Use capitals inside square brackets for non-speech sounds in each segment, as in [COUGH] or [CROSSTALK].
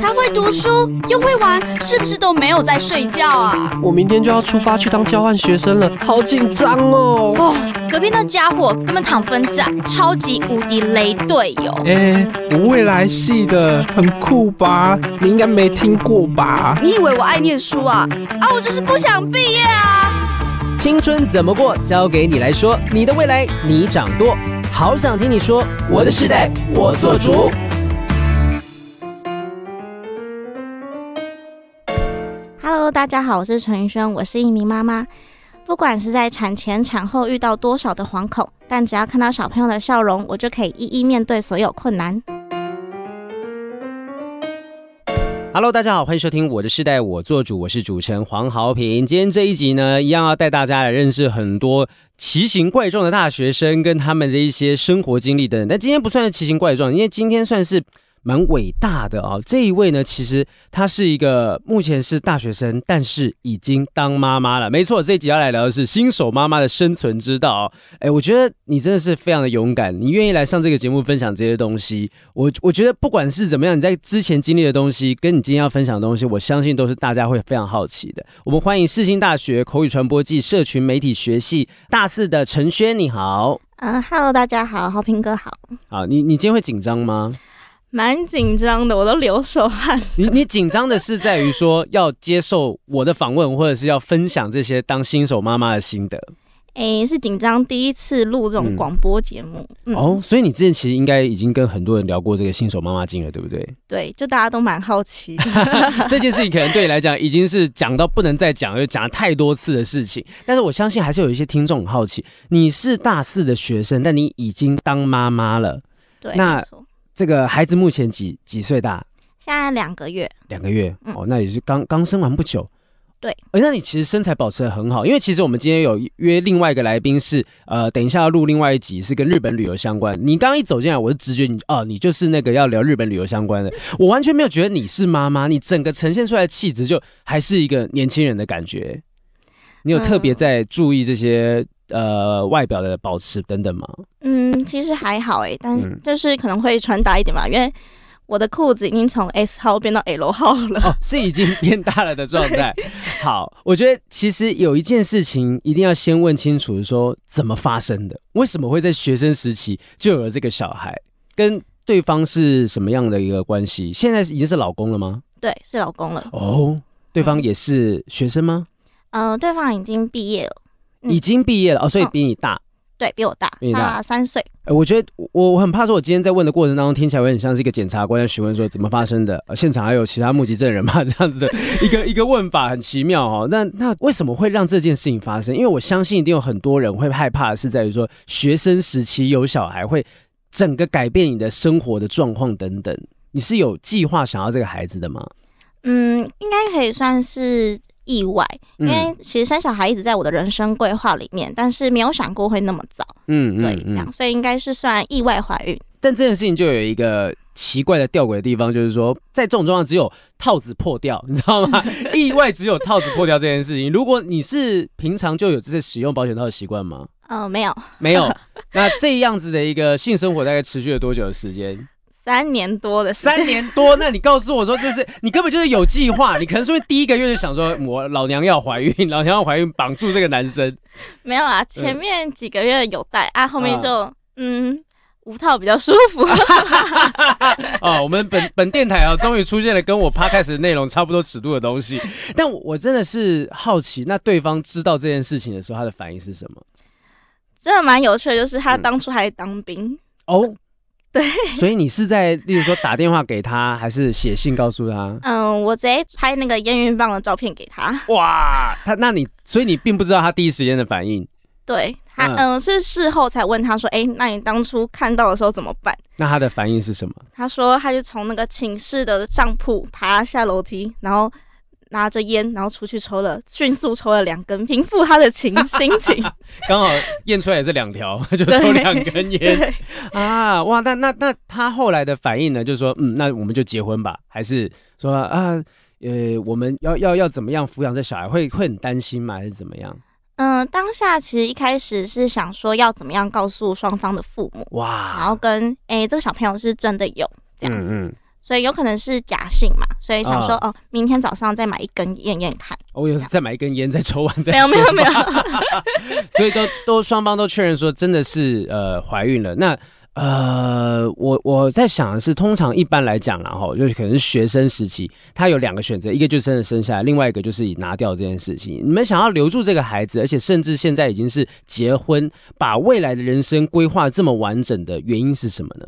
他会读书又会玩，是不是都没有在睡觉啊？我明天就要出发去当交换学生了，好紧张哦！哦，隔壁那家伙根本躺分站，超级无敌雷队友。哎，我未来系的，很酷吧？你应该没听过吧？你以为我爱念书啊？啊，我就是不想毕业啊！青春怎么过，交给你来说，你的未来你掌舵，好想听你说，我的时代我做主。大家好，我是陈云轩，我是一名妈妈。不管是在产前、产后遇到多少的惶恐，但只要看到小朋友的笑容，我就可以一一面对所有困难。Hello，大家好，欢迎收听《我的世代我做主》，我是主持人黄豪平。今天这一集呢，一样要带大家来认识很多奇形怪状的大学生跟他们的一些生活经历等。但今天不算是奇形怪状，因为今天算是。蛮伟大的啊！这一位呢，其实他是一个目前是大学生，但是已经当妈妈了。没错，这一集要来聊的，是新手妈妈的生存之道。哎，我觉得你真的是非常的勇敢，你愿意来上这个节目分享这些东西。我我觉得不管是怎么样，你在之前经历的东西，跟你今天要分享的东西，我相信都是大家会非常好奇的。我们欢迎世新大学口语传播暨社群媒体学系大四的陈轩，你好。嗯，Hello，大家好，好平哥好。好，你你今天会紧张吗？蛮紧张的，我都流手汗。你你紧张的是在于说要接受我的访问，或者是要分享这些当新手妈妈的心得。哎，是紧张第一次录这种广播节目。哦，所以你之前其实应该已经跟很多人聊过这个新手妈妈经了，对不对？对，就大家都蛮好奇。[LAUGHS] 这件事情可能对你来讲已经是讲到不能再讲，又讲了太多次的事情。但是我相信还是有一些听众很好奇，你是大四的学生，但你已经当妈妈了。对，那。这个孩子目前几几岁大？现在两个月，两个月，哦，那也是刚刚生完不久。对，哎，那你其实身材保持的很好，因为其实我们今天有约另外一个来宾是，呃，等一下要录另外一集是跟日本旅游相关。你刚一走进来，我就直觉你哦，你就是那个要聊日本旅游相关的，[LAUGHS] 我完全没有觉得你是妈妈，你整个呈现出来的气质就还是一个年轻人的感觉。你有特别在注意这些？呃，外表的保持等等吗？嗯，其实还好哎，但就是可能会传达一点吧，因为我的裤子已经从 S 号变到 L 号了哦，[LAUGHS] 是已经变大了的状态。好，我觉得其实有一件事情一定要先问清楚，说怎么发生的？为什么会在学生时期就有了这个小孩？跟对方是什么样的一个关系？现在已经是老公了吗？对，是老公了。哦，对方也是学生吗？呃，对方已经毕业了。已经毕业了哦，所以比你大，对比我大，大三岁。哎，我觉得我我很怕说，我今天在问的过程当中，听起来会很像是一个检察官在询问说怎么发生的，现场还有其他目击证人吗？[LAUGHS] 这样子的一个一个问法很奇妙哈。那那为什么会让这件事情发生？因为我相信一定有很多人会害怕，是在于说学生时期有小孩会整个改变你的生活的状况等等。你是有计划想要这个孩子的吗？嗯，应该可以算是。意外，因为其实生小孩一直在我的人生规划里面，但是没有想过会那么早。嗯，对，这样，所以应该是算意外怀孕。但这件事情就有一个奇怪的吊诡的地方，就是说，在这种状况只有套子破掉，你知道吗？[LAUGHS] 意外只有套子破掉这件事情。如果你是平常就有这些使用保险套的习惯吗？嗯，没有，没有。那这样子的一个性生活大概持续了多久的时间？三年多的三年多，那你告诉我说，这是 [LAUGHS] 你根本就是有计划，你可能是不是第一个月就想说，我老娘要怀孕，老娘要怀孕，绑住这个男生。没有啊，前面几个月有带啊，后面就嗯，无套比较舒服。啊，[LAUGHS] 我们本本电台啊，终于出现了跟我 podcast 的内容差不多尺度的东西。[LAUGHS] 但我真的是好奇，那对方知道这件事情的时候，他的反应是什么？真的蛮有趣的，就是他当初还当兵哦。[LAUGHS] 所以你是在，例如说打电话给他，还是写信告诉他？嗯，我直接拍那个验孕棒的照片给他。哇，他那你所以你并不知道他第一时间的反应。对，他嗯是事后才问他说，哎，那你当初看到的时候怎么办？那他的反应是什么？他说他就从那个寝室的上铺爬下楼梯，然后。拿着烟，然后出去抽了，[LAUGHS] 迅速抽了两根，平复他的情心情。[LAUGHS] 刚好验出来是两条，[LAUGHS] 就抽两根烟啊！哇，那那那他后来的反应呢？就是说，嗯，那我们就结婚吧？还是说啊，呃，我们要要要怎么样抚养这小孩？会会很担心吗？还是怎么样？嗯，当下其实一开始是想说要怎么样告诉双方的父母哇，然后跟哎这个小朋友是真的有这样子。所以有可能是假性嘛，所以想说哦，明天早上再买一根验验看。我有再买一根烟，再抽完再。没有没有没有。[LAUGHS] 所以都都双方都确认说真的是呃怀孕了。那呃我我在想的是，通常一般来讲然后就可能是学生时期，他有两个选择，一个就是真的生下来，另外一个就是拿掉这件事情。你们想要留住这个孩子，而且甚至现在已经是结婚，把未来的人生规划这么完整的原因是什么呢？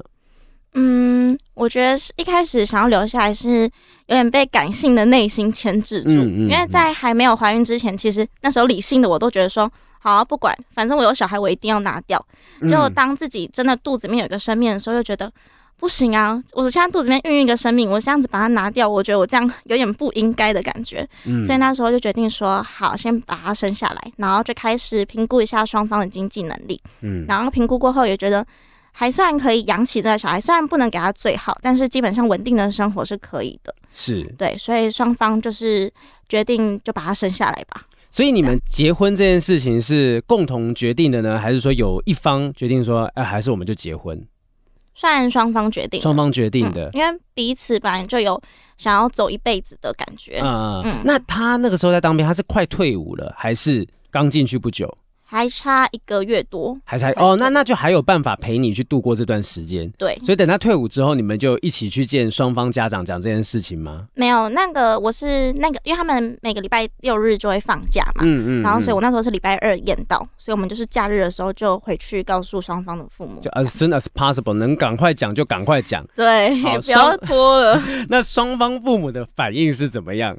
嗯，我觉得是一开始想要留下来，是有点被感性的内心牵制住。嗯嗯。因为在还没有怀孕之前，其实那时候理性的我都觉得说，好不管，反正我有小孩，我一定要拿掉。就当自己真的肚子里面有一个生命的时候，就觉得不行啊！我现在肚子里面孕育一个生命，我这样子把它拿掉，我觉得我这样有点不应该的感觉。嗯。所以那时候就决定说，好，先把它生下来，然后就开始评估一下双方的经济能力。嗯。然后评估过后，也觉得。还算可以养起这个小孩，虽然不能给他最好，但是基本上稳定的生活是可以的。是，对，所以双方就是决定就把他生下来吧。所以你们结婚这件事情是共同决定的呢，还是说有一方决定说，哎，还是我们就结婚？算双方决定，双方决定的，因为彼此本来就有想要走一辈子的感觉。嗯嗯。那他那个时候在当兵，他是快退伍了，还是刚进去不久？还差一个月多，还差哦，那那就还有办法陪你去度过这段时间。对，所以等他退伍之后，你们就一起去见双方家长，讲这件事情吗？没有，那个我是那个，因为他们每个礼拜六日就会放假嘛，嗯嗯，然后所以我那时候是礼拜二验到，所以我们就是假日的时候就回去告诉双方的父母。就 as soon as possible，能赶快讲就赶快讲，对，[LAUGHS] 不要拖了。[LAUGHS] 那双方父母的反应是怎么样？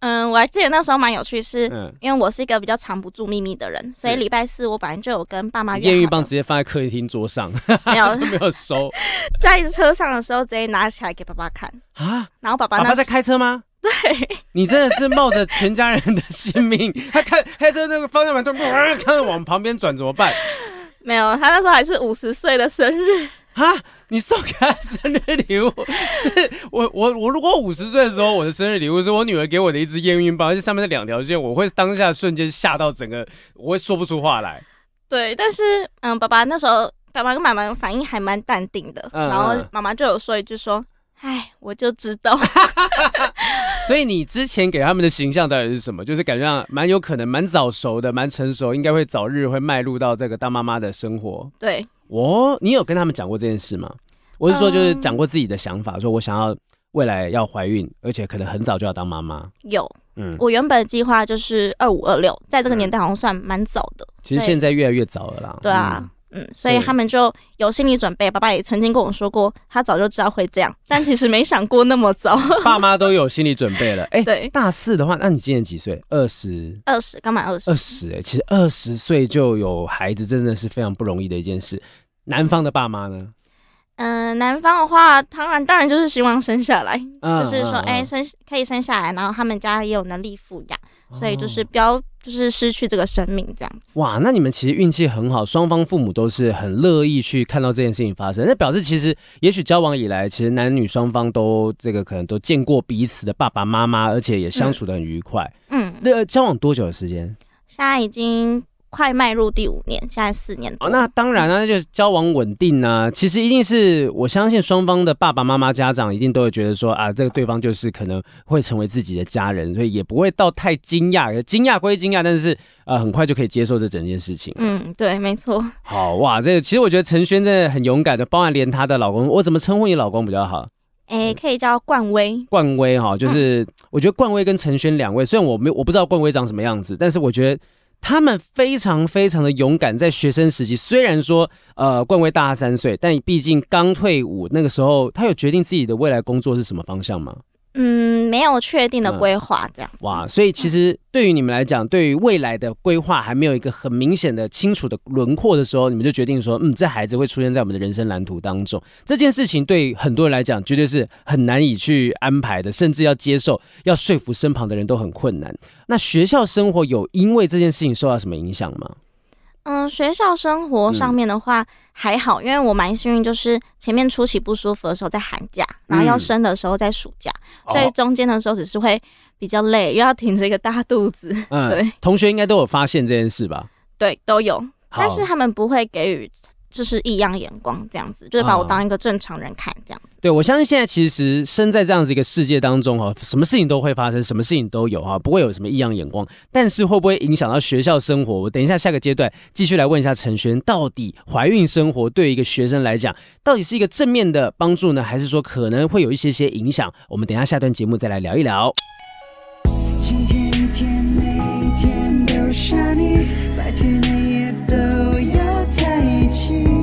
嗯，我还记得那时候蛮有趣，是因为我是一个比较藏不住秘密的人，所以礼拜四我本来就有跟爸妈。验孕棒直接放在客厅桌上，没有 [LAUGHS] 没有收。[LAUGHS] 在车上的时候直接拿起来给爸爸看啊，然后爸爸他在开车吗？[LAUGHS] 对，你真的是冒着全家人的性命，他开开车那个方向盘突然不啊，往旁边转怎么办？没有，他那时候还是五十岁的生日。啊！你送给他生日礼物是？我我我如果五十岁的时候，我的生日礼物是我女儿给我的一只验孕棒，且上面的两条线，我会当下瞬间吓到整个，我会说不出话来。对，但是嗯，爸爸那时候，爸爸跟妈妈反应还蛮淡定的，然后妈妈就有说一句说：“哎，我就知道。[LAUGHS] ”所以你之前给他们的形象到底是什么？就是感觉上蛮有可能蛮早熟的，蛮成熟，应该会早日会迈入到这个当妈妈的生活。对。哦，你有跟他们讲过这件事吗？我是说，就是讲过自己的想法，说我想要未来要怀孕，而且可能很早就要当妈妈。有，嗯，我原本的计划就是二五二六，在这个年代好像算蛮早的。其实现在越来越早了啦。对啊。嗯，所以他们就有心理准备。爸爸也曾经跟我说过，他早就知道会这样，但其实没想过那么早。[LAUGHS] 爸妈都有心理准备了。哎，对，大四的话，那你今年几岁？二十二十，刚满二十。二十，哎，其实二十岁就有孩子，真的是非常不容易的一件事。男方的爸妈呢？嗯，男方的话，当然当然就是希望生下来，就是说，哎，生可以生下来，然后他们家也有能力抚养。所以就是不要，就是失去这个生命这样子。哇，那你们其实运气很好，双方父母都是很乐意去看到这件事情发生，那表示其实也许交往以来，其实男女双方都这个可能都见过彼此的爸爸妈妈，而且也相处得很愉快。嗯，那交往多久的时间？现在已经。快迈入第五年，现在四年哦，那当然啊，就是交往稳定呢。其实一定是我相信双方的爸爸妈妈、家长一定都会觉得说啊，这个对方就是可能会成为自己的家人，所以也不会到太惊讶。惊讶归惊讶，但是呃，很快就可以接受这整件事情。嗯，对，没错。好哇，这个其实我觉得陈轩真的很勇敢的，包含连她的老公，我怎么称呼你老公比较好？哎，可以叫冠威。冠威哈，就是我觉得冠威跟陈轩两位，虽然我没我不知道冠威长什么样子，但是我觉得。他们非常非常的勇敢，在学生时期，虽然说呃冠威大他三岁，但毕竟刚退伍，那个时候他有决定自己的未来工作是什么方向吗？嗯，没有确定的规划这样。哇，所以其实对于你们来讲，对于未来的规划还没有一个很明显的、清楚的轮廓的时候，你们就决定说，嗯，这孩子会出现在我们的人生蓝图当中。这件事情对很多人来讲，绝对是很难以去安排的，甚至要接受、要说服身旁的人都很困难。那学校生活有因为这件事情受到什么影响吗？嗯，学校生活上面的话还好，因为我蛮幸运，就是前面初期不舒服的时候在寒假，然后要生的时候在暑假，所以中间的时候只是会比较累，又要挺着一个大肚子。嗯，对，同学应该都有发现这件事吧？[LAUGHS] 对，都有，但是他们不会给予就是异样眼光这样子，就是把我当一个正常人看这样。对，我相信现在其实生在这样子一个世界当中哈，什么事情都会发生，什么事情都有哈，不会有什么异样眼光，但是会不会影响到学校生活？我等一下下个阶段继续来问一下陈璇，到底怀孕生活对一个学生来讲，到底是一个正面的帮助呢，还是说可能会有一些些影响？我们等下下段节目再来聊一聊。天天天天每你，白黑夜都要在一起。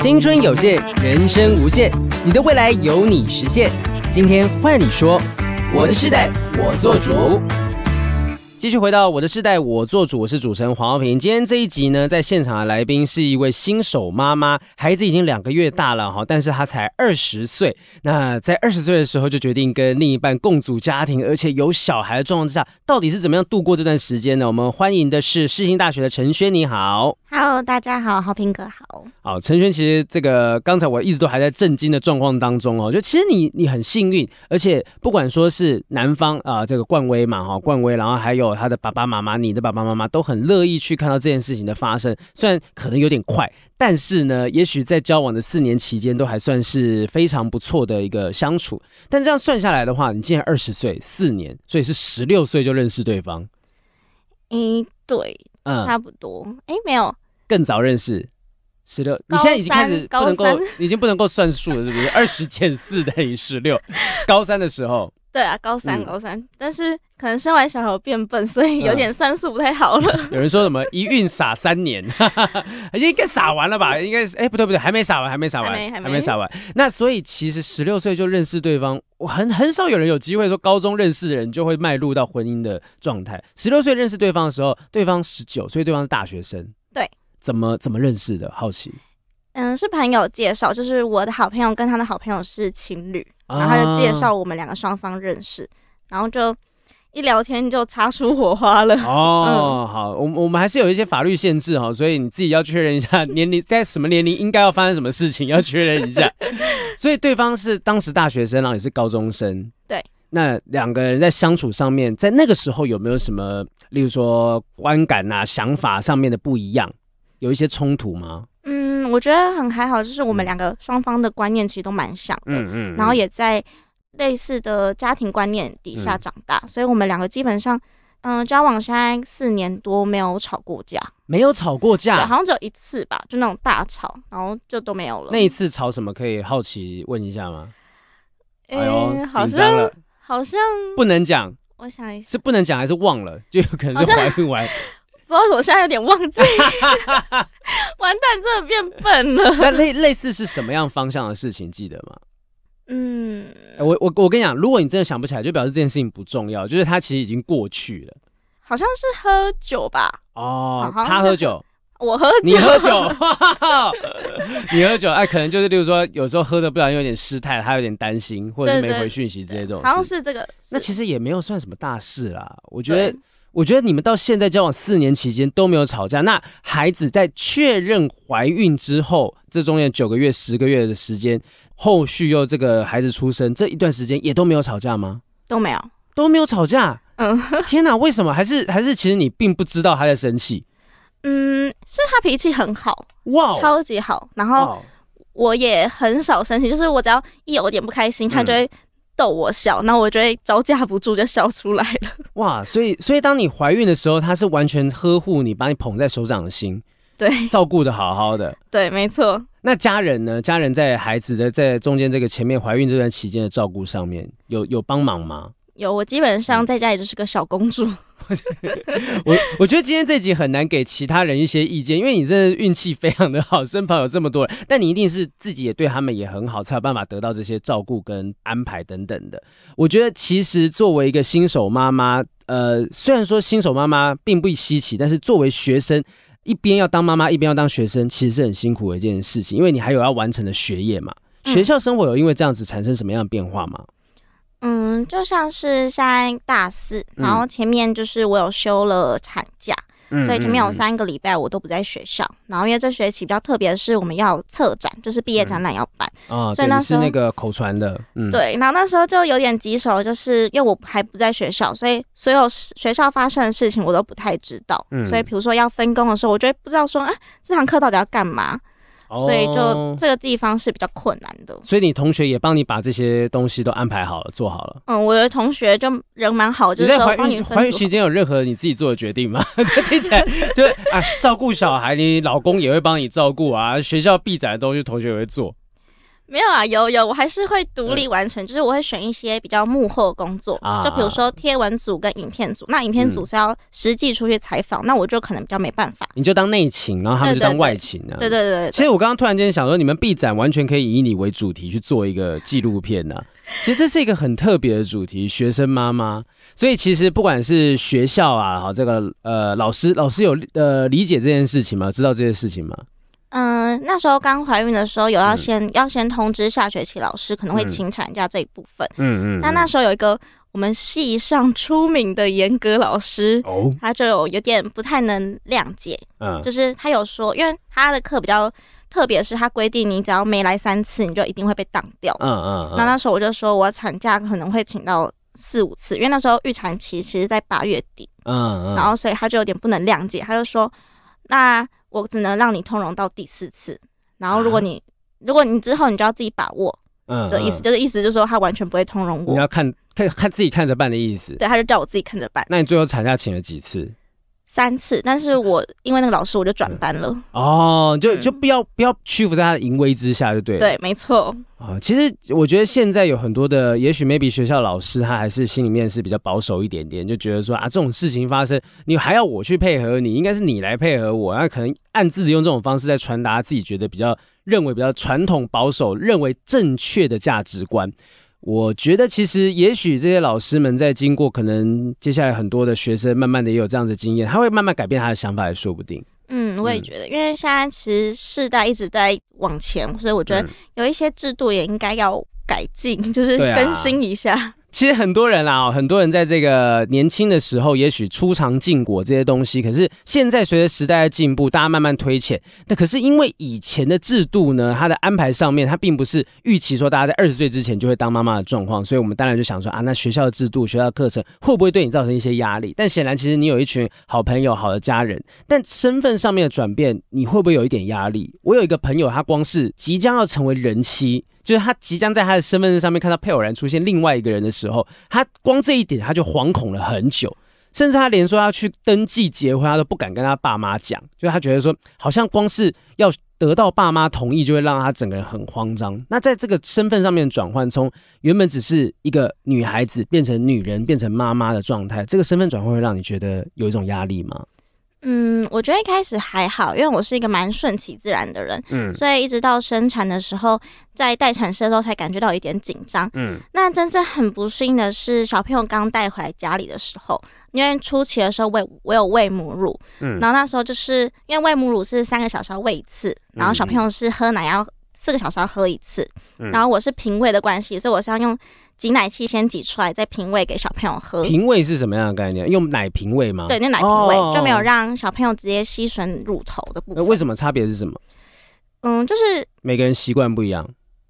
青春有限，人生无限，你的未来由你实现。今天换你说，我的时代我做主。继续回到《我的世代，我做主》，我是主持人黄浩平。今天这一集呢，在现场的来宾是一位新手妈妈，孩子已经两个月大了哈，但是她才二十岁。那在二十岁的时候就决定跟另一半共组家庭，而且有小孩的状况之下，到底是怎么样度过这段时间呢？我们欢迎的是世新大学的陈轩，你好。Hello，大家好，好评哥好，好陈轩，其实这个刚才我一直都还在震惊的状况当中哦，就其实你你很幸运，而且不管说是男方啊，这个冠威嘛哈，冠威，然后还有他的爸爸妈妈，你的爸爸妈妈都很乐意去看到这件事情的发生，虽然可能有点快，但是呢，也许在交往的四年期间都还算是非常不错的一个相处，但这样算下来的话，你今年二十岁，四年，所以是十六岁就认识对方，诶，对，差不多，哎，没有。更早认识，十六，你现在已经开始不能够，已经不能够算数了，是不是？[LAUGHS] 二十减四等于十六，[LAUGHS] 高三的时候。对啊，高三，高三，但是可能生完小孩变笨，所以有点算数不太好了。[LAUGHS] 有人说什么“一孕傻三年”，已经该傻完了吧？应该，是哎，不对，不对，还没傻完，还没傻完，还没傻完。那所以其实十六岁就认识对方，我很很少有人有机会说高中认识的人就会迈入到婚姻的状态。十六岁认识对方的时候，对方十九，所以对方是大学生。怎么怎么认识的？好奇。嗯，是朋友介绍，就是我的好朋友跟他的好朋友是情侣，然后他就介绍我们两个双方认识，然后就一聊天就擦出火花了。哦，[LAUGHS] 好，我我们还是有一些法律限制哈，所以你自己要确认一下 [LAUGHS] 年龄，在什么年龄应该要发生什么事情要确认一下。[LAUGHS] 所以对方是当时大学生，然后也是高中生。对。那两个人在相处上面，在那个时候有没有什么，例如说观感啊、想法上面的不一样？有一些冲突吗？嗯，我觉得很还好，就是我们两个双方的观念其实都蛮像的，嗯嗯，然后也在类似的家庭观念底下长大，所以我们两个基本上，嗯，交往现在四年多没有吵过架，没有吵过架，好像只有一次吧，就那种大吵，然后就都没有了。那一次吵什么可以好奇问一下吗？嗯，好像好像不能讲，我想是不能讲还是忘了，就有可能是怀孕完。不知道，我现在有点忘记，[LAUGHS] 完蛋，真的变笨了。类类似是什么样方向的事情，记得吗？嗯，我我我跟你讲，如果你真的想不起来，就表示这件事情不重要，就是它其实已经过去了。好像是喝酒吧？哦，他喝酒，我喝酒，你喝酒，[LAUGHS] 你喝酒。哎，可能就是，例如说，有时候喝的，不小心有点失态，他有点担心，或者是没回讯息之类这种。好像是这个。那其实也没有算什么大事啦，我觉得。我觉得你们到现在交往四年期间都没有吵架，那孩子在确认怀孕之后，这中间九个月、十个月的时间，后续又这个孩子出生这一段时间也都没有吵架吗？都没有，都没有吵架。嗯，天哪，为什么？还是还是，其实你并不知道他在生气。嗯，是他脾气很好，哇，超级好。然后我也很少生气，就是我只要一有点不开心，他就会。逗我笑，那我就会招架不住就笑出来了。哇，所以所以当你怀孕的时候，他是完全呵护你，把你捧在手掌的心，对，照顾的好好的。对，没错。那家人呢？家人在孩子的在中间这个前面怀孕这段期间的照顾上面，有有帮忙吗？有，我基本上在家也就是个小公主。[LAUGHS] 我我觉得今天这集很难给其他人一些意见，因为你真的运气非常的好，身旁有这么多人，但你一定是自己也对他们也很好，才有办法得到这些照顾跟安排等等的。我觉得其实作为一个新手妈妈，呃，虽然说新手妈妈并不稀奇，但是作为学生，一边要当妈妈，一边要当学生，其实是很辛苦的一件事情，因为你还有要完成的学业嘛。学校生活有因为这样子产生什么样的变化吗？嗯，就像是现在大四，然后前面就是我有休了产假，所以前面有三个礼拜我都不在学校。然后因为这学期比较特别的是，我们要策展，就是毕业展览要办啊，所以那时是那个口传的，对。然后那时候就有点棘手，就是因为我还不在学校，所以所有学校发生的事情我都不太知道。所以比如说要分工的时候，我就会不知道说，哎，这堂课到底要干嘛。所以就这个地方是比较困难的，所以你同学也帮你把这些东西都安排好了，做好了。嗯，我的同学就人蛮好，就是在怀孕怀孕期间有任何你自己做的决定吗？[LAUGHS] 就听起来就是啊，照顾小孩，你老公也会帮你照顾啊，学校必载的东西，同学也会做。没有啊，有有，我还是会独立完成，就是我会选一些比较幕后工作，就比如说贴文组跟影片组。那影片组是要实际出去采访，那我就可能比较没办法。你就当内勤，然后他们就当外勤啊。对对对。其实我刚刚突然间想说，你们 B 展完全可以以你为主题去做一个纪录片呢。其实这是一个很特别的主题，学生妈妈。所以其实不管是学校啊，好这个呃老师，老师有呃理解这件事情吗？知道这件事情吗？嗯，那时候刚怀孕的时候，有要先要先通知下学期老师可能会请产假这一部分。嗯嗯。那那时候有一个我们系上出名的严格老师，哦，他就有有点不太能谅解。嗯。就是他有说，因为他的课比较特别，是他规定你只要没来三次，你就一定会被挡掉。嗯嗯。那那时候我就说，我产假可能会请到四五次，因为那时候预产期其实在八月底。嗯嗯。然后所以他就有点不能谅解，他就说，那。我只能让你通融到第四次，然后如果你，如果你之后你就要自己把握，嗯，的意思就是意思就是说他完全不会通融我，你要看看看自己看着办的意思，对，他就叫我自己看着办。那你最后产假请了几次？三次，但是我因为那个老师，我就转班了。哦，就就不要不要屈服在他的淫威之下，就对。对，没错。啊，其实我觉得现在有很多的，也许 maybe 学校老师他还是心里面是比较保守一点点，就觉得说啊这种事情发生，你还要我去配合你，应该是你来配合我，那可能暗自的用这种方式在传达自己觉得比较认为比较传统保守认为正确的价值观。我觉得其实也许这些老师们在经过可能接下来很多的学生慢慢的也有这样的经验，他会慢慢改变他的想法也说不定。嗯，我也觉得，因为现在其实世代一直在往前，所以我觉得有一些制度也应该要改进，就是更新一下。其实很多人啦，很多人在这个年轻的时候，也许初尝禁果这些东西。可是现在随着时代的进步，大家慢慢推前。那可是因为以前的制度呢，它的安排上面，它并不是预期说大家在二十岁之前就会当妈妈的状况。所以我们当然就想说啊，那学校的制度、学校的课程会不会对你造成一些压力？但显然，其实你有一群好朋友、好的家人。但身份上面的转变，你会不会有一点压力？我有一个朋友，他光是即将要成为人妻。就是他即将在他的身份证上面看到配偶人出现另外一个人的时候，他光这一点他就惶恐了很久，甚至他连说要去登记结婚，他都不敢跟他爸妈讲，就他觉得说好像光是要得到爸妈同意，就会让他整个人很慌张。那在这个身份上面转换，从原本只是一个女孩子变成女人，变成妈妈的状态，这个身份转换会让你觉得有一种压力吗？嗯，我觉得一开始还好，因为我是一个蛮顺其自然的人，嗯，所以一直到生产的时候，在待产室的时候才感觉到有点紧张，嗯，那真正很不幸的是，小朋友刚带回来家里的时候，因为初期的时候喂我有喂母乳，嗯，然后那时候就是因为喂母乳是三个小时要喂一次，然后小朋友是喝奶要。四个小时要喝一次，然后我是平胃的关系，所以我是要用挤奶器先挤出来，再平胃给小朋友喝。平胃是什么样的概念？用奶瓶喂吗？对，那奶瓶喂就没有让小朋友直接吸吮乳头的部分。为什么差别是什么？嗯，就是每个人习惯不一样。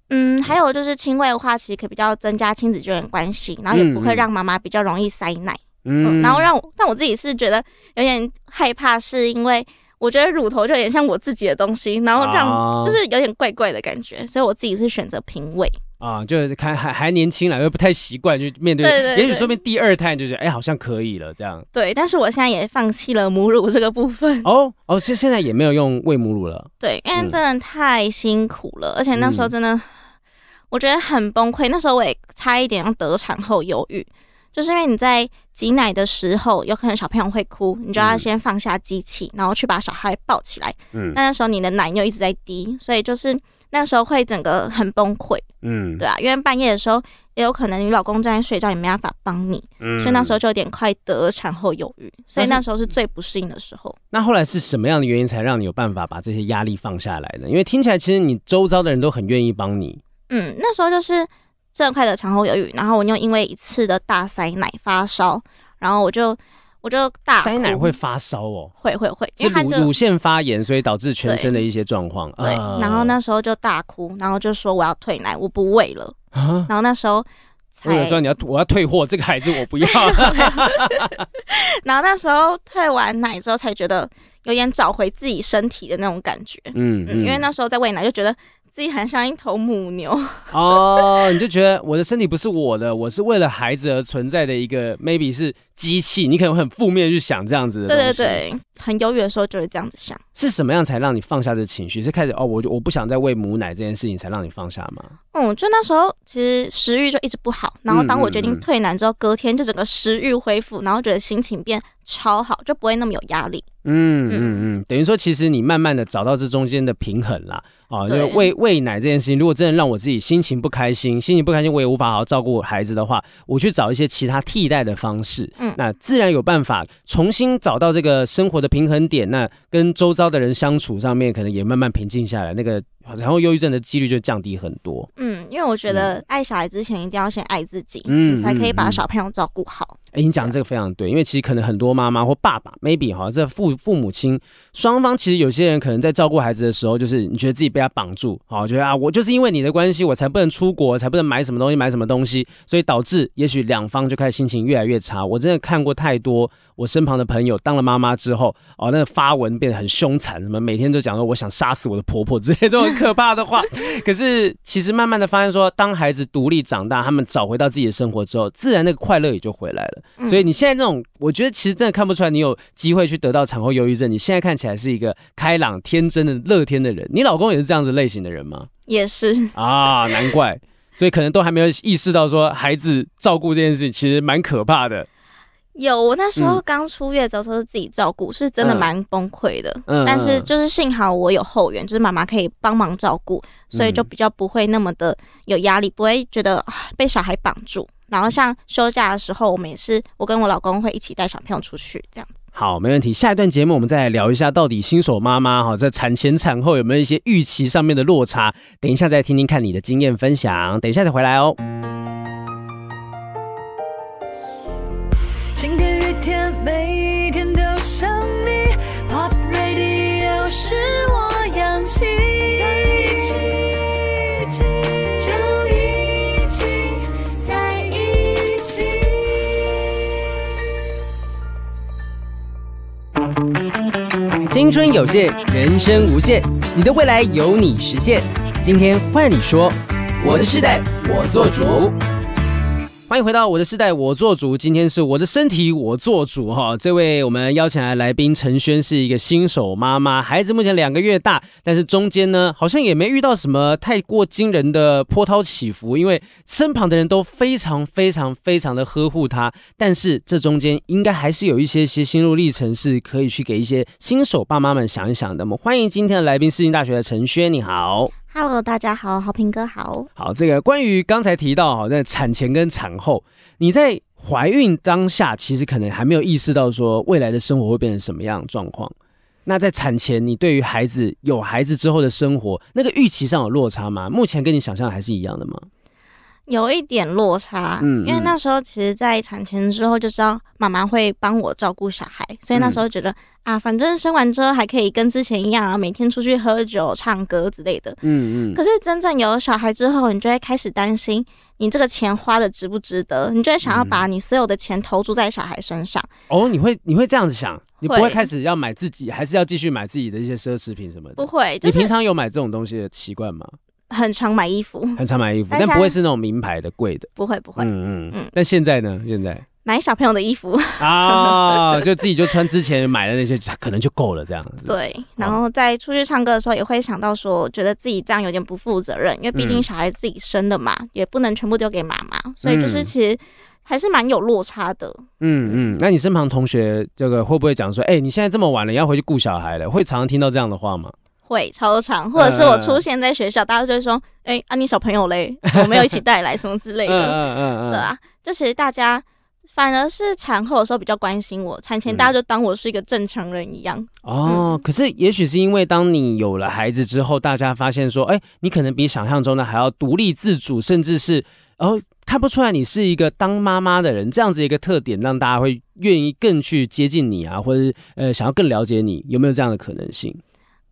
嗯，还有就是亲喂的话，其实可以比较增加亲子之间的关系，然后也不会让妈妈比较容易塞奶。嗯，然后让我，但我自己是觉得有点害怕，是因为。我觉得乳头就有点像我自己的东西，然后让就是有点怪怪的感觉，所以我自己是选择平位啊，就是看还还年轻了，又不太习惯，就面对，对对，也许说明第二胎就是得哎好像可以了这样。对，但是我现在也放弃了母乳这个部分。哦哦，现现在也没有用喂母乳了。对，因为真的太辛苦了，而且那时候真的我觉得很崩溃，那时候我也差一点要得产后忧郁。就是因为你在挤奶的时候，有可能小朋友会哭，你就要先放下机器，然后去把小孩抱起来。嗯，那那时候你的奶又一直在滴，所以就是那时候会整个很崩溃。嗯，对啊，因为半夜的时候也有可能你老公正在睡觉，也没办法帮你。嗯，所以那时候就有点快得产后忧郁，所以那时候是最不适应的时候。那后来是什么样的原因才让你有办法把这些压力放下来呢？因为听起来其实你周遭的人都很愿意帮你。嗯，那时候就是。正快的产后有育，然后我又因为一次的大塞奶发烧，然后我就我就大塞奶会发烧哦，会会会，因为就乳腺发炎，所以导致全身的一些状况。对，然后那时候就大哭，然后就说我要退奶，我不喂了。啊，然后那时候有的说你要我要退货，这个孩子我不要。[LAUGHS] 然后那时候退完奶之后，才觉得有点找回自己身体的那种感觉。嗯，因为那时候在喂奶就觉得。自己很像一头母牛哦，你就觉得我的身体不是我的，我是为了孩子而存在的一个，maybe 是。机器，你可能很负面去想这样子的东西。对对对，很忧郁的时候就会这样子想。是什么样才让你放下这情绪？是开始哦，我就我不想再喂母奶这件事情，才让你放下吗？嗯，就那时候其实食欲就一直不好，然后当我决定退奶之后，隔天就整个食欲恢复，然后觉得心情变超好，就不会那么有压力。嗯嗯嗯，等于说其实你慢慢的找到这中间的平衡啦。啊，就喂喂奶这件事情，如果真的让我自己心情不开心，心情不开心，我也无法好好照顾孩子的话，我去找一些其他替代的方式。那自然有办法重新找到这个生活的平衡点。那跟周遭的人相处上面，可能也慢慢平静下来。那个，然后忧郁症的几率就降低很多。嗯，因为我觉得爱小孩之前，一定要先爱自己，嗯，才可以把小朋友照顾好。哎，你讲的这个非常对，因为其实可能很多妈妈或爸爸，maybe 哈，这父父母亲双方，其实有些人可能在照顾孩子的时候，就是你觉得自己被他绑住，好，觉得啊，我就是因为你的关系，我才不能出国，才不能买什么东西买什么东西，所以导致也许两方就开始心情越来越差。我真的看过太多我身旁的朋友当了妈妈之后，哦，那个发文变得很凶残，什么每天都讲说我想杀死我的婆婆之类这种可怕的话。[LAUGHS] 可是其实慢慢的发现说，当孩子独立长大，他们找回到自己的生活之后，自然那个快乐也就回来了。所以你现在这种，我觉得其实真的看不出来你有机会去得到产后忧郁症。你现在看起来是一个开朗、天真的、乐天的人。你老公也是这样子类型的人吗？也是 [LAUGHS] 啊，难怪。所以可能都还没有意识到说，孩子照顾这件事情其实蛮可怕的。有，我那时候刚出月子的时候是自己照顾，是真的蛮崩溃的。但是就是幸好我有后援，就是妈妈可以帮忙照顾，所以就比较不会那么的有压力，不会觉得被小孩绑住。然后像休假的时候，我们也是我跟我老公会一起带小朋友出去这样好，没问题。下一段节目我们再来聊一下，到底新手妈妈哈在产前产后有没有一些预期上面的落差？等一下再听听看你的经验分享。等一下再回来哦。晴天天天雨每都想你，Pop Radio 是我。青春有限，人生无限，你的未来由你实现。今天换你说，我的时代我做主。欢迎回到《我的时代我做主》，今天是我的身体我做主哈。这位我们邀请来的来宾陈轩是一个新手妈妈，孩子目前两个月大，但是中间呢好像也没遇到什么太过惊人的波涛起伏，因为身旁的人都非常非常非常的呵护他。但是这中间应该还是有一些些心路历程是可以去给一些新手爸妈们想一想的。我们欢迎今天的来宾，世新大学的陈轩，你好。Hello，大家好，好平哥好，好，这个关于刚才提到哈，在产前跟产后，你在怀孕当下，其实可能还没有意识到说未来的生活会变成什么样状况。那在产前，你对于孩子有孩子之后的生活，那个预期上有落差吗？目前跟你想象还是一样的吗？有一点落差，嗯，因为那时候其实，在产前之后就知道妈妈会帮我照顾小孩，所以那时候觉得啊，反正生完之后还可以跟之前一样，然后每天出去喝酒、唱歌之类的，嗯嗯。可是真正有了小孩之后，你就会开始担心你这个钱花的值不值得，你就会想要把你所有的钱投注在小孩身上。哦，你会你会这样子想，你不会开始要买自己，还是要继续买自己的一些奢侈品什么的？不会，你平常有买这种东西的习惯吗？很常买衣服，很常买衣服，但不会是那种名牌的贵的，不会不会。嗯嗯嗯。但现在呢？现在买小朋友的衣服啊，就自己就穿之前买的那些，可能就够了这样子。对，然后在出去唱歌的时候也会想到说，觉得自己这样有点不负责任，因为毕竟小孩自己生的嘛，也不能全部丢给妈妈，所以就是其实还是蛮有落差的。嗯嗯，那你身旁同学这个会不会讲说，哎，你现在这么晚了，要回去顾小孩了？会常常听到这样的话吗？会超长，或者是我出现在学校，大家就会说，哎，啊你小朋友嘞，我 [LAUGHS] 没有一起带来什么之类的，对啊，就其实大家反而是产后的时候比较关心我，产前大家就当我是一个正常人一样。哦，可是也许是因为当你有了孩子之后，大家发现说，哎，你可能比想象中的还要独立自主，甚至是哦看不出来你是一个当妈妈的人这样子一个特点，让大家会愿意更去接近你啊，或者呃想要更了解你，有没有这样的可能性？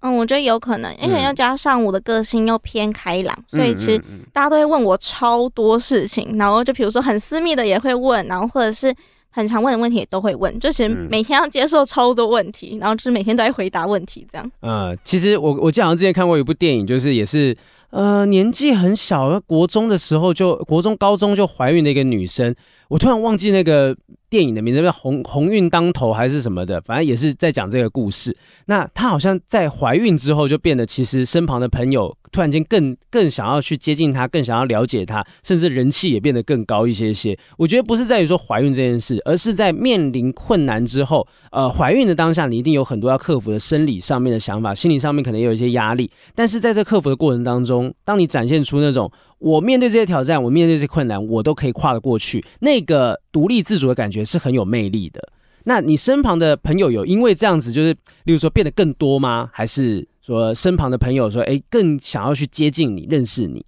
嗯，我觉得有可能，而且又加上我的个性又偏开朗，所以其实大家都会问我超多事情，然后就比如说很私密的也会问，然后或者是很常问的问题也都会问，就其每天要接受超多问题，然后就是每天都在回答问题这样。嗯，其实我我得好像之前看过一部电影，就是也是。呃，年纪很小，国中的时候就国中、高中就怀孕的一个女生，我突然忘记那个电影的名字，叫《红红运当头》还是什么的，反正也是在讲这个故事。那她好像在怀孕之后，就变得其实身旁的朋友突然间更更想要去接近她，更想要了解她，甚至人气也变得更高一些些。我觉得不是在于说怀孕这件事，而是在面临困难之后，呃，怀孕的当下，你一定有很多要克服的生理上面的想法，心理上面可能有一些压力，但是在这克服的过程当中。当你展现出那种我面对这些挑战，我面对这些困难，我都可以跨得过去，那个独立自主的感觉是很有魅力的。那你身旁的朋友有因为这样子，就是例如说变得更多吗？还是说身旁的朋友说，哎，更想要去接近你，认识你？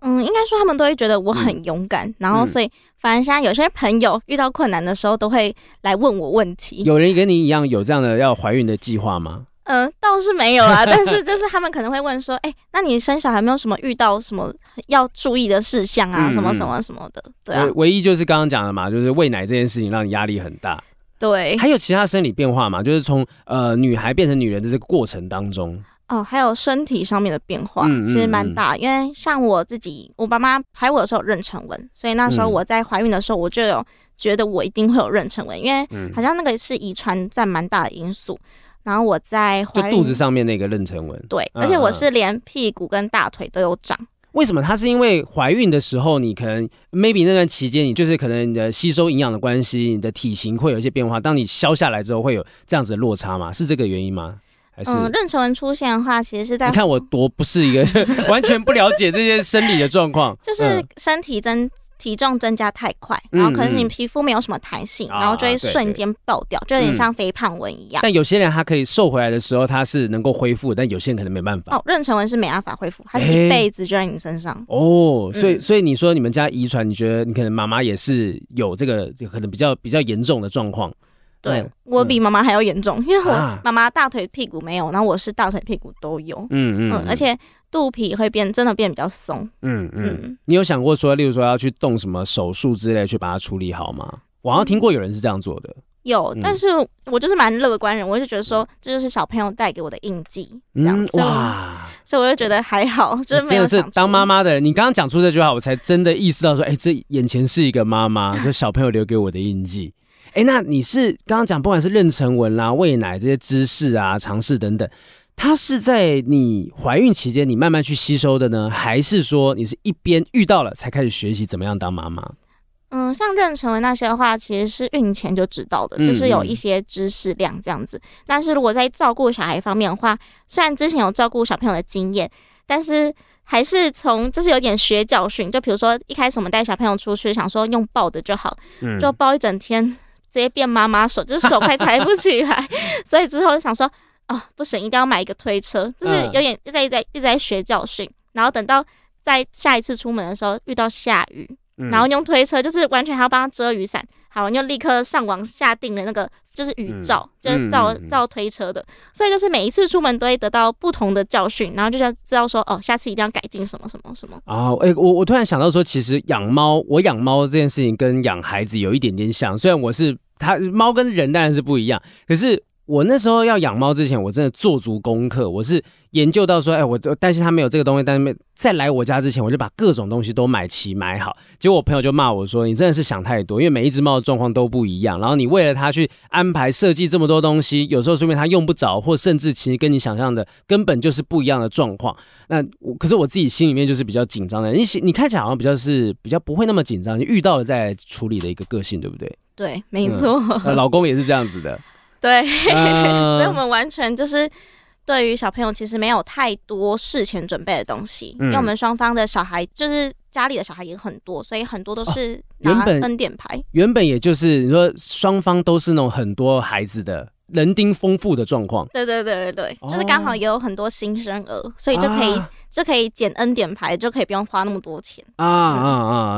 嗯，应该说他们都会觉得我很勇敢，然后所以反而像有些朋友遇到困难的时候，都会来问我问题。有人跟你一样有这样的要怀孕的计划吗？嗯，倒是没有啊，但是 [LAUGHS] 就是他们可能会问说，哎，那你生小孩没有什么遇到什么要注意的事项啊，什么什么什么的？对，啊、唯一就是刚刚讲的嘛，就是喂奶这件事情让你压力很大。对，还有其他生理变化嘛？就是从呃女孩变成女人的这个过程当中，哦，还有身体上面的变化其实蛮大，因为像我自己，我爸妈拍我的时候妊娠纹，所以那时候我在怀孕的时候我就有觉得我一定会有妊娠纹，因为好像那个是遗传占蛮大的因素。然后我在就肚子上面那个妊娠纹，对，而且我是连屁股跟大腿都有长。为什么它是因为怀孕的时候，你可能 maybe 那段期间，你就是可能你的吸收营养的关系，你的体型会有一些变化。当你消下来之后，会有这样子的落差吗？是这个原因吗？还是妊娠纹出现的话，其实是在你看我多不是一个 [LAUGHS] 完全不了解这些生理的状况，就是身体增。体重增加太快，然后可能你皮肤没有什么弹性，然后就会瞬间爆掉，就有点像肥胖纹一样。但有些人他可以瘦回来的时候，他是能够恢复，但有些人可能没办法。哦，妊娠纹是没办法恢复，它是一辈子就在你身上。哦，所以所以你说你们家遗传，你觉得你可能妈妈也是有这个可能比较比较严重的状况。对我比妈妈还要严重，因为我妈妈大腿屁股没有，然后我是大腿屁股都有，嗯嗯，而且肚皮会变，真的变比较松，嗯嗯。你有想过说，例如说要去动什么手术之类，去把它处理好吗？我好像听过有人是这样做的，有，但是我就是蛮乐观人，我就觉得说这就是小朋友带给我的印记，这样子、哇，所以我就觉得还好，就是真的是当妈妈的，人，你刚刚讲出这句话，我才真的意识到说，哎，这眼前是一个妈妈，是 [LAUGHS] 小朋友留给我的印记。哎，那你是刚刚讲，不管是妊娠纹啦、喂奶这些知识啊、尝试等等，它是在你怀孕期间你慢慢去吸收的呢，还是说你是一边遇到了才开始学习怎么样当妈妈？嗯，像妊娠纹那些的话，其实是孕前就知道的，就是有一些知识量这样子。但是如果在照顾小孩方面的话，虽然之前有照顾小朋友的经验，但是还是从就是有点学教训。就比如说一开始我们带小朋友出去，想说用抱的就好，就抱一整天。直接变妈妈手就是手快抬不起来，[LAUGHS] 所以之后就想说，哦不行，一定要买一个推车，就是有点一直在一直在一直在学教训。然后等到在下一次出门的时候遇到下雨，然后用推车就是完全还要帮他遮雨伞，好，你就立刻上网下定了那个就是雨罩，就是罩罩推车的。所以就是每一次出门都会得到不同的教训，然后就要知道说，哦下次一定要改进什么什么什么啊！哎，我我突然想到说，其实养猫，我养猫这件事情跟养孩子有一点点像，虽然我是。它猫跟人当然是不一样，可是。我那时候要养猫之前，我真的做足功课，我是研究到说，哎，我都担心它没有这个东西。但没再来我家之前，我就把各种东西都买齐买好。结果我朋友就骂我说：“你真的是想太多，因为每一只猫的状况都不一样。然后你为了它去安排设计这么多东西，有时候说明它用不着，或甚至其实跟你想象的根本就是不一样的状况。”那我可是我自己心里面就是比较紧张的。你你看起来好像比较是比较不会那么紧张，你遇到了再处理的一个个性，对不对？对，没错。那老公也是这样子的。对，[LAUGHS] 所以，我们完全就是对于小朋友，其实没有太多事前准备的东西，因为我们双方的小孩就是家里的小孩也很多，所以很多都是拿恩典牌，原本也就是你说双方都是那种很多孩子的。人丁丰富的状况，对对对对对，就是刚好也有很多新生儿，所以就可以就可以减恩点牌，就可以不用花那么多钱啊啊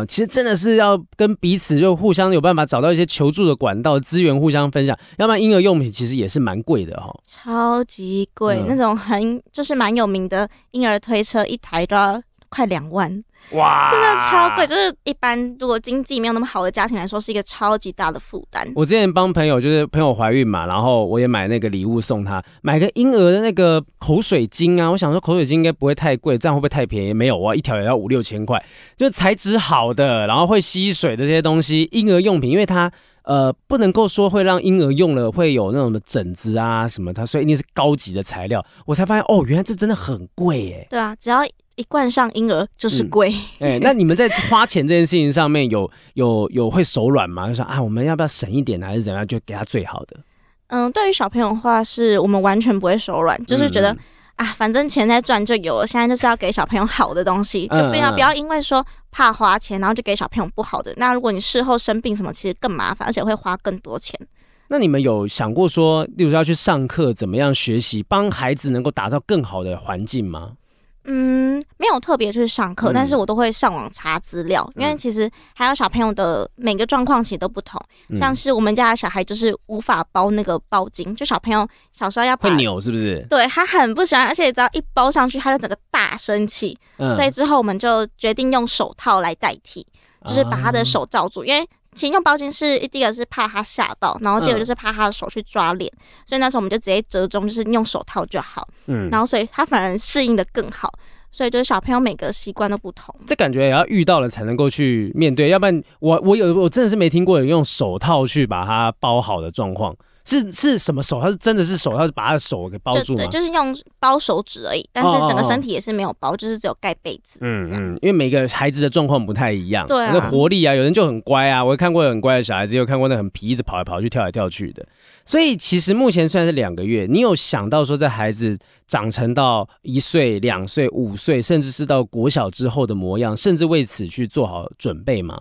啊！其实真的是要跟彼此就互相有办法找到一些求助的管道资源，互相分享。要不然婴儿用品其实也是蛮贵的哈，超级贵，那种很就是蛮有名的婴儿推车一台都要。快两万哇！真的超贵，就是一般如果经济没有那么好的家庭来说，是一个超级大的负担。我之前帮朋友，就是朋友怀孕嘛，然后我也买那个礼物送她，买个婴儿的那个口水巾啊。我想说口水巾应该不会太贵，这样会不会太便宜？没有哇，一条也要五六千块，就是材质好的，然后会吸水的这些东西，婴儿用品，因为它呃不能够说会让婴儿用了会有那种的疹子啊什么，它所以一定是高级的材料。我才发现哦，原来这真的很贵耶。对啊，只要。一贯上婴儿就是贵，[LAUGHS] 哎，那你们在花钱这件事情上面有有有会手软吗？就说啊，我们要不要省一点，还是怎样？就给他最好的。嗯，对于小朋友的话，是我们完全不会手软，就是觉得啊，反正钱在赚就有，了，现在就是要给小朋友好的东西，就不要不要因为说怕花钱，然后就给小朋友不好的。那如果你事后生病什么，其实更麻烦，而且会花更多钱。那你们有想过说，例如要去上课，怎么样学习，帮孩子能够打造更好的环境吗？嗯，没有特别去上课，但是我都会上网查资料，因为其实还有小朋友的每个状况其实都不同。像是我们家的小孩就是无法包那个包巾，就小朋友小时候要会扭是不是？对他很不喜欢，而且只要一包上去，他就整个大生气。所以之后我们就决定用手套来代替，就是把他的手罩住，因为。其实用包巾是第一个是怕他吓到，然后第二个就是怕他的手去抓脸，所以那时候我们就直接折中，就是用手套就好。嗯，然后所以他反而适应的更好，所以就是小朋友每个习惯都不同。这感觉也要遇到了才能够去面对，要不然我我有我真的是没听过有用手套去把它包好的状况。是是什么手？他是真的是手，他是把他的手给包住吗？就是用包手指而已，但是整个身体也是没有包，就是只有盖被子。嗯嗯，因为每个孩子的状况不太一样，对，那活力啊，有人就很乖啊，我看过很乖的小孩子，也有看过那很皮，一直跑来跑去、跳来跳去的。所以其实目前算是两个月，你有想到说，在孩子长成到一岁、两岁、五岁，甚至是到国小之后的模样，甚至为此去做好准备吗？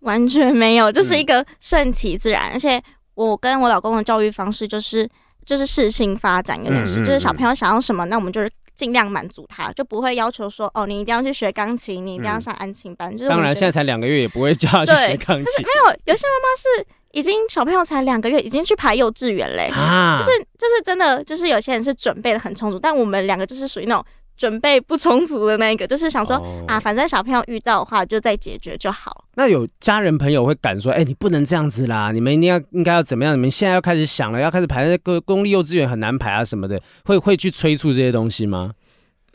完全没有，就是一个顺其自然，而且。我跟我老公的教育方式就是就是适性发展，有点是就是小朋友想要什么，那我们就是尽量满足他，就不会要求说哦，你一定要去学钢琴，你一定要上安琴班。就是当然现在才两个月，也不会叫他去学钢琴。是还有有些妈妈是已经小朋友才两个月，已经去排幼稚园嘞。啊，就是就是真的，就是有些人是准备的很充足，但我们两个就是属于那种。准备不充足的那一个，就是想说啊，反正小朋友遇到的话，就再解决就好。那有家人朋友会敢说，哎，你不能这样子啦！你们一定要应该要怎么样？你们现在要开始想了，要开始排，那公公立幼稚园很难排啊什么的，会会去催促这些东西吗？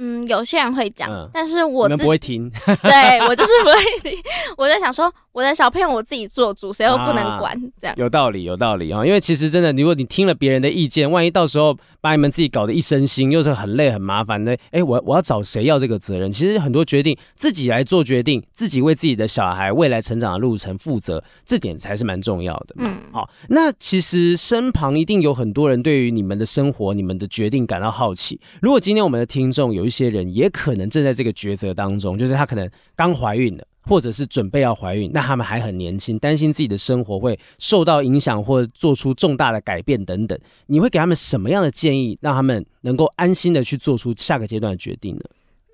嗯，有些人会讲，但是我们不会听。[LAUGHS] 对我就是不会听，[LAUGHS] 我在想说。我的小朋友，我自己做主，谁又不能管？这样有道理，有道理啊。因为其实真的，如果你听了别人的意见，万一到时候把你们自己搞得一身心，又是很累、很麻烦的。哎，我我要找谁要这个责任？其实很多决定自己来做决定，自己为自己的小孩未来成长的路程负责，这点才是蛮重要的。嗯，好。那其实身旁一定有很多人对于你们的生活、你们的决定感到好奇。如果今天我们的听众有一些人，也可能正在这个抉择当中，就是他可能刚怀孕了。或者是准备要怀孕，那他们还很年轻，担心自己的生活会受到影响，或做出重大的改变等等。你会给他们什么样的建议，让他们能够安心的去做出下个阶段的决定呢？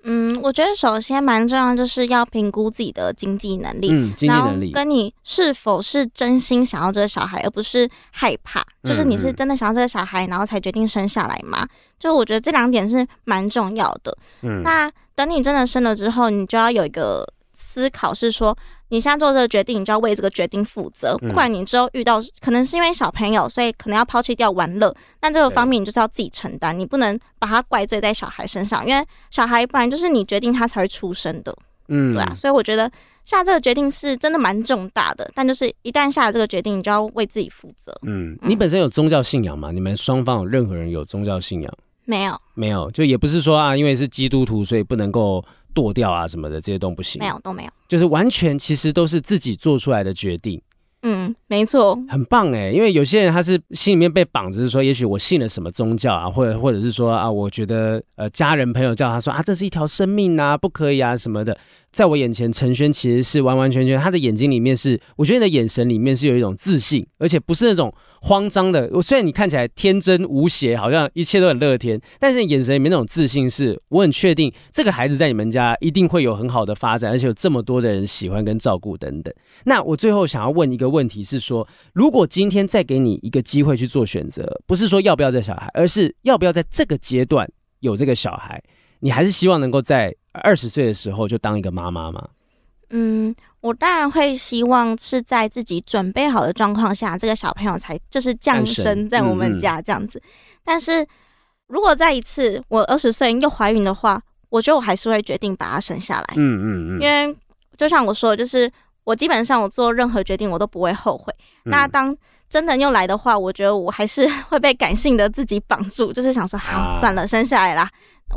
嗯，我觉得首先蛮重要就是要评估自己的经济能力，嗯，经济能力跟你是否是真心想要这个小孩，而不是害怕，就是你是真的想要这个小孩，然后才决定生下来嘛。就我觉得这两点是蛮重要的。嗯，那等你真的生了之后，你就要有一个。思考是说，你现在做这个决定，你就要为这个决定负责，不管你之后遇到可能是因为小朋友，所以可能要抛弃掉玩乐，那这个方面你就是要自己承担，你不能把他怪罪在小孩身上，因为小孩不然就是你决定他才会出生的，嗯，对啊，所以我觉得下这个决定是真的蛮重大的，但就是一旦下了这个决定，你就要为自己负责，嗯，你本身有宗教信仰吗？你们双方有任何人有宗教信仰？没有，没有，就也不是说啊，因为是基督徒，所以不能够。剁掉啊什么的这些都不行，没有都没有，就是完全其实都是自己做出来的决定，嗯，没错，很棒哎，因为有些人他是心里面被绑着，说也许我信了什么宗教啊，或者或者是说啊，我觉得呃家人朋友叫他说啊，这是一条生命啊，不可以啊什么的。在我眼前，陈轩其实是完完全全，他的眼睛里面是，我觉得你的眼神里面是有一种自信，而且不是那种慌张的。我虽然你看起来天真无邪，好像一切都很乐天，但是眼神里面那种自信是，我很确定这个孩子在你们家一定会有很好的发展，而且有这么多的人喜欢跟照顾等等。那我最后想要问一个问题，是说，如果今天再给你一个机会去做选择，不是说要不要这小孩，而是要不要在这个阶段有这个小孩，你还是希望能够在？二十岁的时候就当一个妈妈吗？嗯，我当然会希望是在自己准备好的状况下，这个小朋友才就是降生在我们家这样子。但是如果再一次我二十岁又怀孕的话，我觉得我还是会决定把它生下来。嗯嗯嗯，因为就像我说，就是我基本上我做任何决定我都不会后悔。那当真的又来的话，我觉得我还是会被感性的自己绑住，就是想说好算了，生下来啦。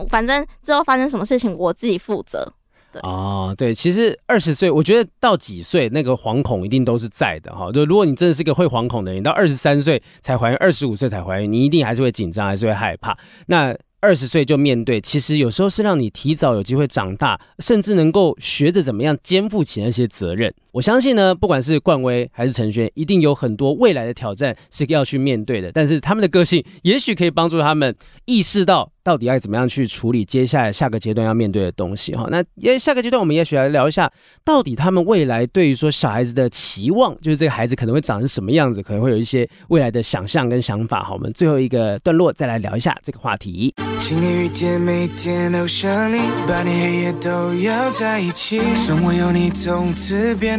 反正之后发生什么事情，我自己负责。对啊，对，其实二十岁，我觉得到几岁那个惶恐一定都是在的哈。就如果你真的是个会惶恐的人，到二十三岁才怀孕，二十五岁才怀孕，你一定还是会紧张，还是会害怕。那二十岁就面对，其实有时候是让你提早有机会长大，甚至能够学着怎么样肩负起那些责任。我相信呢，不管是冠威还是陈轩，一定有很多未来的挑战是要去面对的。但是他们的个性也许可以帮助他们意识到到底要怎么样去处理接下来下个阶段要面对的东西。哈，那因为下个阶段我们也许来聊一下，到底他们未来对于说小孩子的期望，就是这个孩子可能会长成什么样子，可能会有一些未来的想象跟想法。哈，我们最后一个段落再来聊一下这个话题。请你你，你你每天天都都想把黑夜要在一起，生活有从此变。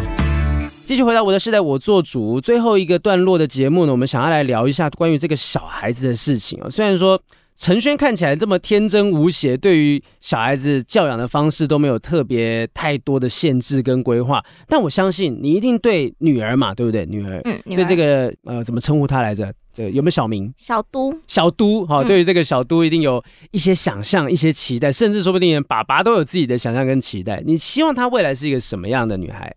继续回到我的时代，我做主。最后一个段落的节目呢，我们想要来聊一下关于这个小孩子的事情啊。虽然说陈轩看起来这么天真无邪，对于小孩子教养的方式都没有特别太多的限制跟规划，但我相信你一定对女儿嘛，对不对？女儿，嗯，对这个呃，怎么称呼她来着？对，有没有小名？小都，小都哈。对于这个小都，一定有一些想象，一些期待，甚至说不定爸爸都有自己的想象跟期待。你希望她未来是一个什么样的女孩？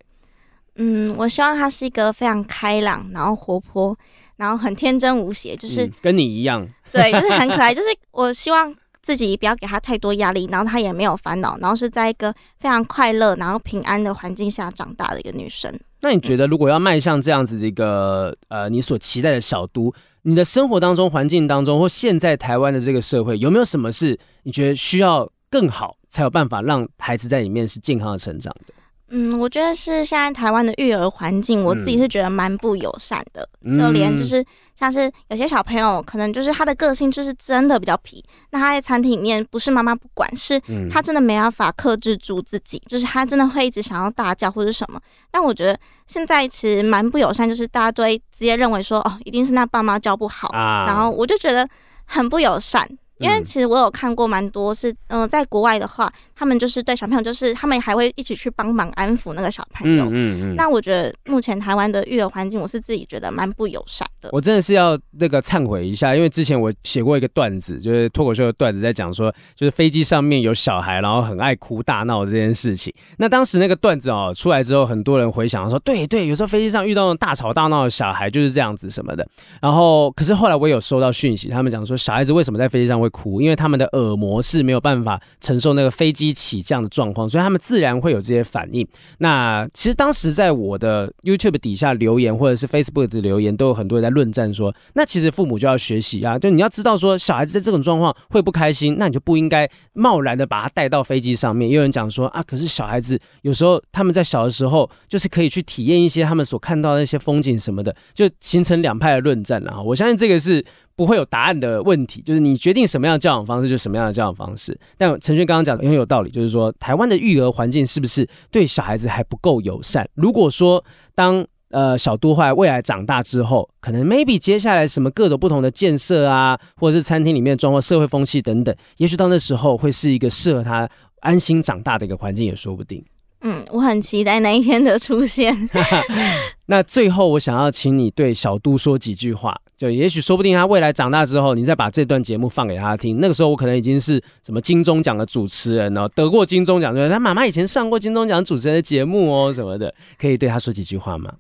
嗯，我希望她是一个非常开朗，然后活泼，然后很天真无邪，就是跟你一样，对，就是很可爱。就是我希望自己不要给她太多压力，然后她也没有烦恼，然后是在一个非常快乐，然后平安的环境下长大的一个女生。那你觉得，如果要迈向这样子的一个呃，你所期待的小都，你的生活当中、环境当中，或现在台湾的这个社会，有没有什么是你觉得需要更好，才有办法让孩子在里面是健康的成长的？嗯，我觉得是现在台湾的育儿环境，我自己是觉得蛮不友善的。就连就是像是有些小朋友，可能就是他的个性就是真的比较皮。那他在餐厅里面，不是妈妈不管，是他真的没办法克制住自己，就是他真的会一直想要大叫或者什么。但我觉得现在其实蛮不友善，就是大家都会直接认为说，哦，一定是那爸妈教不好，然后我就觉得很不友善。因为其实我有看过蛮多是，嗯，在国外的话，他们就是对小朋友，就是他们还会一起去帮忙安抚那个小朋友。嗯嗯嗯。那我觉得目前台湾的育儿环境，我是自己觉得蛮不友善的。我真的是要那个忏悔一下，因为之前我写过一个段子，就是脱口秀的段子，在讲说，就是飞机上面有小孩，然后很爱哭大闹这件事情。那当时那个段子哦出来之后，很多人回想说，对对，有时候飞机上遇到大吵大闹的小孩就是这样子什么的。然后，可是后来我有收到讯息，他们讲说，小孩子为什么在飞机上？会哭，因为他们的耳膜是没有办法承受那个飞机起降的状况，所以他们自然会有这些反应。那其实当时在我的 YouTube 底下留言，或者是 Facebook 的留言，都有很多人在论战说，那其实父母就要学习啊，就你要知道说小孩子在这种状况会不开心，那你就不应该贸然的把他带到飞机上面。也有人讲说啊，可是小孩子有时候他们在小的时候，就是可以去体验一些他们所看到的那些风景什么的，就形成两派的论战了。我相信这个是。不会有答案的问题，就是你决定什么样的教养方式，就什么样的教养方式。但陈轩刚刚讲的很有道理，就是说台湾的育儿环境是不是对小孩子还不够友善？如果说当呃小都坏未来长大之后，可能 maybe 接下来什么各种不同的建设啊，或者是餐厅里面装潢、社会风气等等，也许到那时候会是一个适合他安心长大的一个环境，也说不定。嗯，我很期待那一天的出现。[LAUGHS] 那最后，我想要请你对小杜说几句话，就也许说不定他未来长大之后，你再把这段节目放给他听。那个时候，我可能已经是什么金钟奖的主持人了，得过金钟奖，就是他妈妈以前上过金钟奖主持人的节目哦，什么的，可以对他说几句话吗？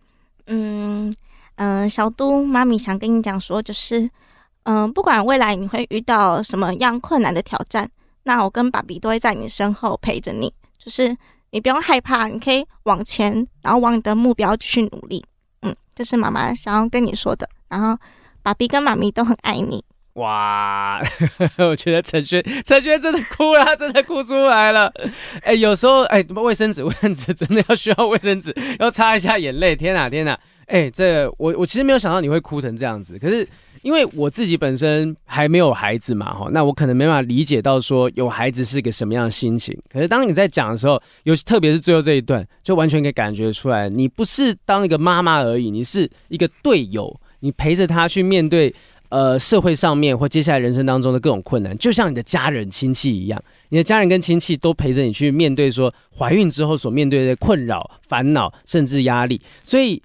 嗯嗯，小杜妈咪想跟你讲说，就是嗯，不管未来你会遇到什么样困难的挑战，那我跟爸比都会在你身后陪着你，就是。你不用害怕，你可以往前，然后往你的目标去努力。嗯，这是妈妈想要跟你说的。然后，爸比跟妈咪都很爱你。哇，[LAUGHS] 我觉得陈轩，陈轩真的哭了，他真的哭出来了。哎，有时候，哎，卫生纸，卫生纸真的要需要卫生纸，要擦一下眼泪。天哪，天哪！哎，这我我其实没有想到你会哭成这样子，可是。因为我自己本身还没有孩子嘛，哈，那我可能没办法理解到说有孩子是个什么样的心情。可是当你在讲的时候，尤其特别是最后这一段，就完全可以感觉出来，你不是当一个妈妈而已，你是一个队友，你陪着他去面对，呃，社会上面或接下来人生当中的各种困难，就像你的家人亲戚一样，你的家人跟亲戚都陪着你去面对，说怀孕之后所面对的困扰、烦恼甚至压力，所以。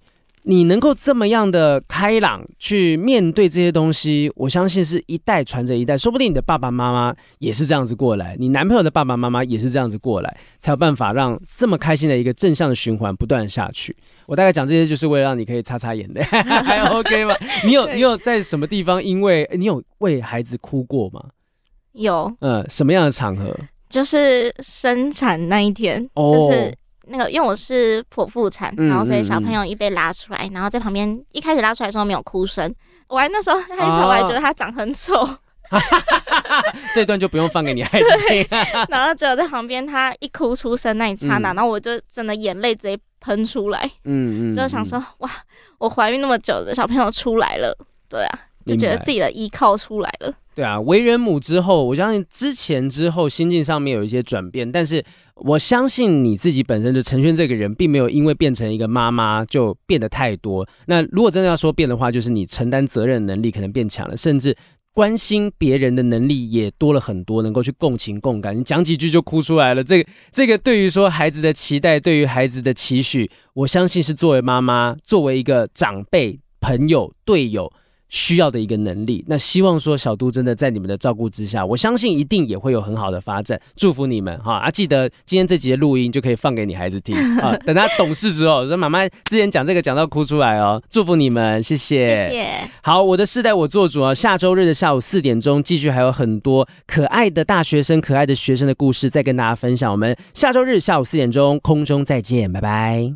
你能够这么样的开朗去面对这些东西，我相信是一代传着一代，说不定你的爸爸妈妈也是这样子过来，你男朋友的爸爸妈妈也是这样子过来，才有办法让这么开心的一个正向的循环不断下去。我大概讲这些，就是为了让你可以擦擦眼泪，[LAUGHS] 还 OK 吗？你有你有在什么地方，因为你有为孩子哭过吗？有，嗯，什么样的场合？就是生产那一天，就是。那个，因为我是剖腹产，然后所以小朋友一被拉出来，然后在旁边一开始拉出来的时候没有哭声，我还那时候那时候我还觉得他长很丑，[LAUGHS] 这段就不用放给你孩子听。[LAUGHS] 然后只有在旁边他一哭出声那一刹那，然后我就真的眼泪直接喷出来，嗯嗯，就想说哇，我怀孕那么久的小朋友出来了，对啊，就觉得自己的依靠出来了。对啊，为人母之后，我相信之前之后心境上面有一些转变，但是我相信你自己本身就陈轩这个人，并没有因为变成一个妈妈就变得太多。那如果真的要说变的话，就是你承担责任能力可能变强了，甚至关心别人的能力也多了很多，能够去共情共感。你讲几句就哭出来了，这个这个对于说孩子的期待，对于孩子的期许，我相信是作为妈妈，作为一个长辈、朋友、队友。需要的一个能力，那希望说小杜真的在你们的照顾之下，我相信一定也会有很好的发展，祝福你们哈！啊，记得今天这集的录音就可以放给你孩子听啊，[LAUGHS] 等他懂事之后，说妈妈之前讲这个讲到哭出来哦，祝福你们，谢谢，好，我的世代我做主啊，下周日的下午四点钟继续还有很多可爱的大学生、可爱的学生的故事再跟大家分享，我们下周日下午四点钟空中再见，拜拜。